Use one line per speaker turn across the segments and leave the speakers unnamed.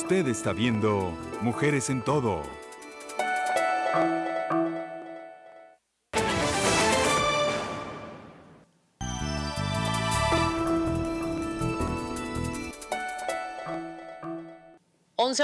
Usted está viendo Mujeres en Todo.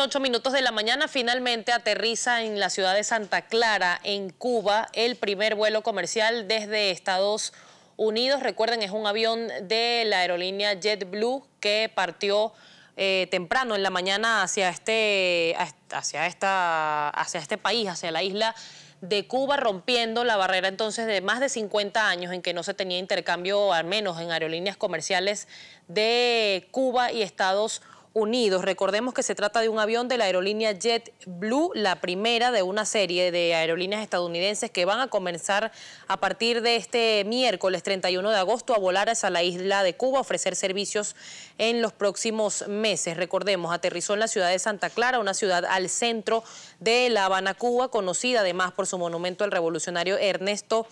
ocho minutos de la mañana, finalmente aterriza en la ciudad de Santa Clara, en Cuba, el primer vuelo comercial desde Estados Unidos. Recuerden, es un avión de la aerolínea JetBlue que partió eh, temprano en la mañana hacia este, hacia, esta, hacia este país, hacia la isla de Cuba, rompiendo la barrera entonces de más de 50 años en que no se tenía intercambio, al menos en aerolíneas comerciales de Cuba y Estados Unidos. Unidos. Recordemos que se trata de un avión de la aerolínea JetBlue, la primera de una serie de aerolíneas estadounidenses que van a comenzar a partir de este miércoles 31 de agosto a volar hacia la isla de Cuba, ofrecer servicios en los próximos meses. Recordemos, aterrizó en la ciudad de Santa Clara, una ciudad al centro de La Habana, Cuba, conocida además por su monumento al revolucionario Ernesto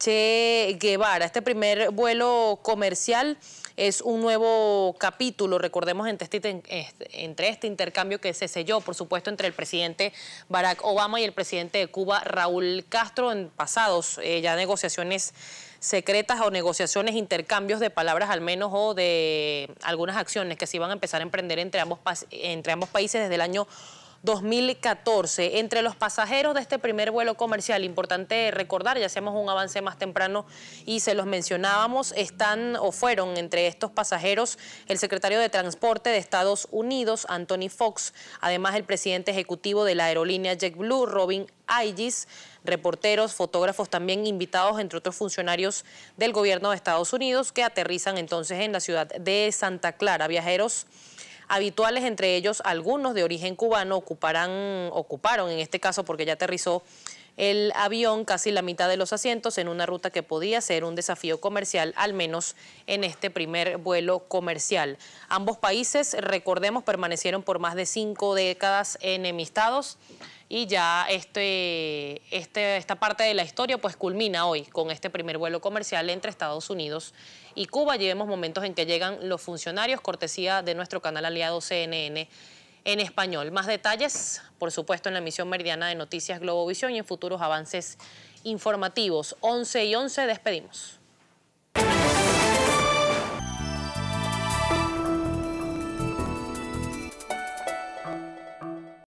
Che Guevara. Este primer vuelo comercial es un nuevo capítulo, recordemos, este, este, entre este, intercambio que se selló, por supuesto, entre el presidente Barack Obama y el presidente de Cuba, Raúl Castro, en pasados eh, ya negociaciones secretas o negociaciones, intercambios de palabras al menos o de algunas acciones que se iban a empezar a emprender entre ambos, entre ambos países desde el año 2014. Entre los pasajeros de este primer vuelo comercial, importante recordar, ya hacemos un avance más temprano y se los mencionábamos, están o fueron entre estos pasajeros el secretario de Transporte de Estados Unidos, Anthony Fox, además el presidente ejecutivo de la aerolínea JetBlue, Robin Aigis, reporteros, fotógrafos también invitados, entre otros funcionarios del gobierno de Estados Unidos que aterrizan entonces en la ciudad de Santa Clara. Viajeros habituales, entre ellos algunos de origen cubano ocuparán, ocuparon en este caso porque ya aterrizó el avión casi la mitad de los asientos en una ruta que podía ser un desafío comercial, al menos en este primer vuelo comercial. Ambos países, recordemos, permanecieron por más de cinco décadas enemistados y ya este, este esta parte de la historia pues culmina hoy con este primer vuelo comercial entre Estados Unidos y Cuba. Llevemos momentos en que llegan los funcionarios, cortesía de nuestro canal aliado CNN en español. Más detalles, por supuesto, en la emisión meridiana de Noticias Globovisión y en futuros avances informativos. 11 y 11, despedimos.